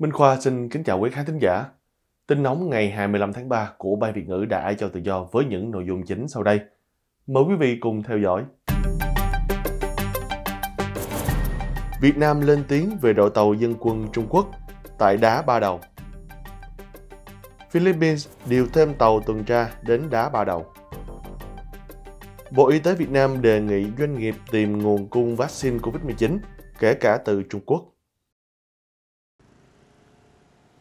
Minh Khoa xin kính chào quý khán thính giả. Tin nóng ngày 25 tháng 3 của Ban Việt ngữ đã ai cho tự do với những nội dung chính sau đây. Mời quý vị cùng theo dõi. Việt Nam lên tiếng về đội tàu dân quân Trung Quốc tại đá Ba Đầu. Philippines điều thêm tàu tuần tra đến đá Ba Đầu. Bộ Y tế Việt Nam đề nghị doanh nghiệp tìm nguồn cung vaccine COVID-19, kể cả từ Trung Quốc.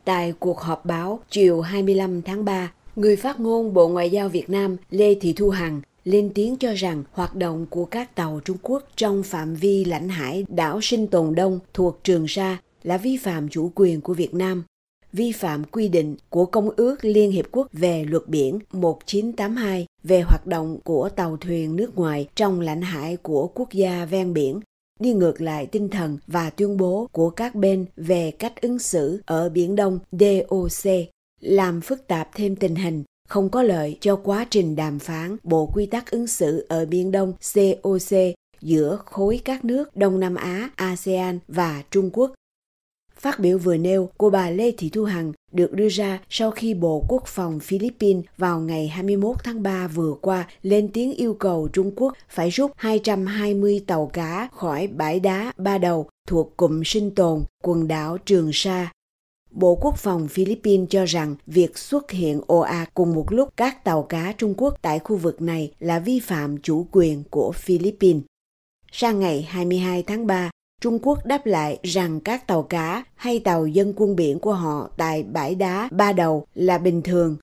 Tại cuộc họp báo chiều 25 tháng 3, người phát ngôn Bộ Ngoại giao Việt Nam Lê Thị Thu Hằng lên tiếng cho rằng hoạt động của các tàu Trung Quốc trong phạm vi lãnh hải đảo Sinh Tồn Đông thuộc Trường Sa là vi phạm chủ quyền của Việt Nam, vi phạm quy định của Công ước Liên Hiệp Quốc về luật biển 1982 về hoạt động của tàu thuyền nước ngoài trong lãnh hải của quốc gia ven biển đi ngược lại tinh thần và tuyên bố của các bên về cách ứng xử ở Biển Đông DOC, làm phức tạp thêm tình hình, không có lợi cho quá trình đàm phán Bộ Quy tắc ứng xử ở Biển Đông COC giữa khối các nước Đông Nam Á, ASEAN và Trung Quốc Phát biểu vừa nêu của bà Lê Thị Thu Hằng được đưa ra sau khi Bộ Quốc phòng Philippines vào ngày 21 tháng 3 vừa qua lên tiếng yêu cầu Trung Quốc phải rút 220 tàu cá khỏi bãi đá Ba Đầu thuộc cụm sinh tồn quần đảo Trường Sa Bộ Quốc phòng Philippines cho rằng việc xuất hiện ồ ạt cùng một lúc các tàu cá Trung Quốc tại khu vực này là vi phạm chủ quyền của Philippines. Sang ngày 22 tháng 3, Trung Quốc đáp lại rằng các tàu cá hay tàu dân quân biển của họ tại bãi đá Ba Đầu là bình thường.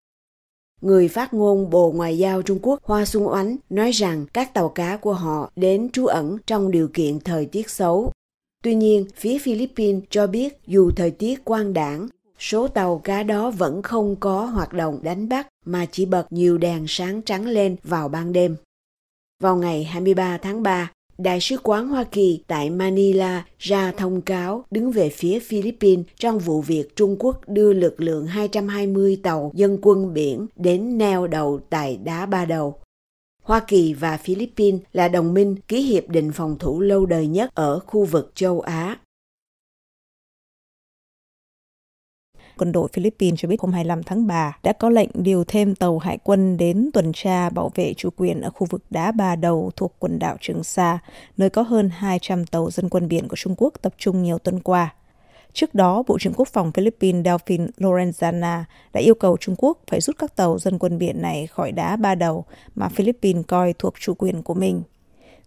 Người phát ngôn Bộ Ngoại giao Trung Quốc Hoa Xuân Oánh nói rằng các tàu cá của họ đến trú ẩn trong điều kiện thời tiết xấu. Tuy nhiên, phía Philippines cho biết dù thời tiết quang đảng, số tàu cá đó vẫn không có hoạt động đánh bắt mà chỉ bật nhiều đèn sáng trắng lên vào ban đêm. Vào ngày 23 tháng 3, Đại sứ quán Hoa Kỳ tại Manila ra thông cáo đứng về phía Philippines trong vụ việc Trung Quốc đưa lực lượng 220 tàu dân quân biển đến neo đầu tại đá ba đầu. Hoa Kỳ và Philippines là đồng minh ký hiệp định phòng thủ lâu đời nhất ở khu vực châu Á. Quân đội Philippines cho biết hôm 25 tháng 3 đã có lệnh điều thêm tàu hải quân đến tuần tra bảo vệ chủ quyền ở khu vực đá Ba Đầu thuộc quần đảo Trường Sa, nơi có hơn 200 tàu dân quân biển của Trung Quốc tập trung nhiều tuần qua. Trước đó, Bộ trưởng Quốc phòng Philippines Delphine Lorenzana đã yêu cầu Trung Quốc phải rút các tàu dân quân biển này khỏi đá ba đầu mà Philippines coi thuộc chủ quyền của mình.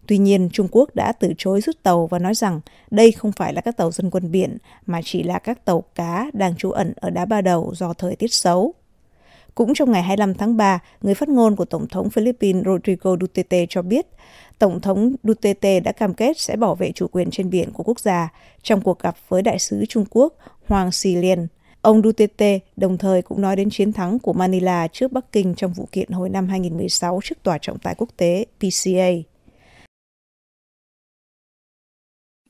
Tuy nhiên, Trung Quốc đã từ chối rút tàu và nói rằng đây không phải là các tàu dân quân biển mà chỉ là các tàu cá đang trú ẩn ở đá ba đầu do thời tiết xấu. Cũng trong ngày 25 tháng 3, người phát ngôn của Tổng thống Philippines Rodrigo Duterte cho biết, Tổng thống Duterte đã cam kết sẽ bảo vệ chủ quyền trên biển của quốc gia trong cuộc gặp với đại sứ Trung Quốc Hoàng Xi Liên. Ông Duterte đồng thời cũng nói đến chiến thắng của Manila trước Bắc Kinh trong vụ kiện hồi năm 2016 trước Tòa trọng tài quốc tế PCA.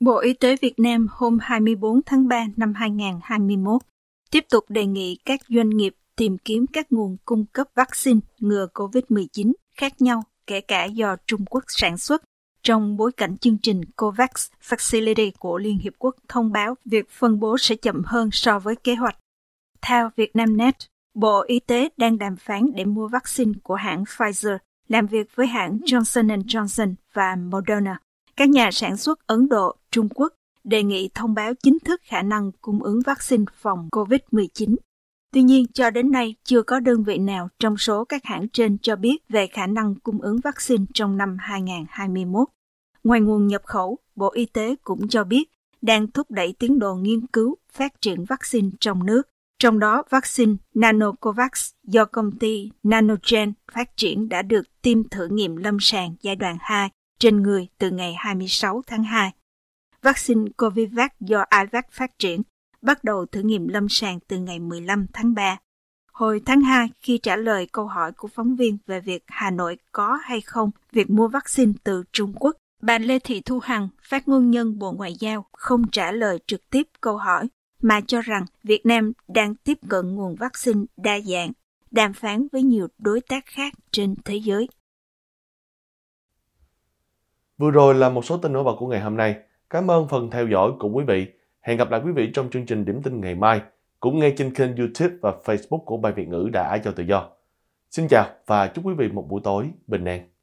Bộ Y tế Việt Nam hôm 24 tháng 3 năm 2021 tiếp tục đề nghị các doanh nghiệp tìm kiếm các nguồn cung cấp vaccine ngừa COVID-19 khác nhau, kể cả do Trung Quốc sản xuất, trong bối cảnh chương trình COVAX Facility của Liên Hiệp Quốc thông báo việc phân bố sẽ chậm hơn so với kế hoạch. Theo Vietnamnet, Bộ Y tế đang đàm phán để mua vaccine của hãng Pfizer, làm việc với hãng Johnson Johnson và Moderna các nhà sản xuất Ấn Độ, Trung Quốc đề nghị thông báo chính thức khả năng cung ứng vaccine phòng COVID-19. Tuy nhiên, cho đến nay, chưa có đơn vị nào trong số các hãng trên cho biết về khả năng cung ứng vaccine trong năm 2021. Ngoài nguồn nhập khẩu, Bộ Y tế cũng cho biết đang thúc đẩy tiến độ nghiên cứu phát triển vaccine trong nước, trong đó vaccine Nanocovax do công ty Nanogen phát triển đã được tiêm thử nghiệm lâm sàng giai đoạn 2 trên người từ ngày 26 tháng 2. Vaccine Covivac do IVAC phát triển bắt đầu thử nghiệm lâm sàng từ ngày 15 tháng 3. Hồi tháng 2, khi trả lời câu hỏi của phóng viên về việc Hà Nội có hay không việc mua vaccine từ Trung Quốc, bà Lê Thị Thu Hằng, phát ngôn nhân Bộ Ngoại giao, không trả lời trực tiếp câu hỏi, mà cho rằng Việt Nam đang tiếp cận nguồn vaccine đa dạng, đàm phán với nhiều đối tác khác trên thế giới. Vừa rồi là một số tin nổi bật của ngày hôm nay. Cảm ơn phần theo dõi của quý vị. Hẹn gặp lại quý vị trong chương trình điểm tin ngày mai, cũng ngay trên kênh YouTube và Facebook của bài Việt ngữ đã cho tự do. Xin chào và chúc quý vị một buổi tối bình an.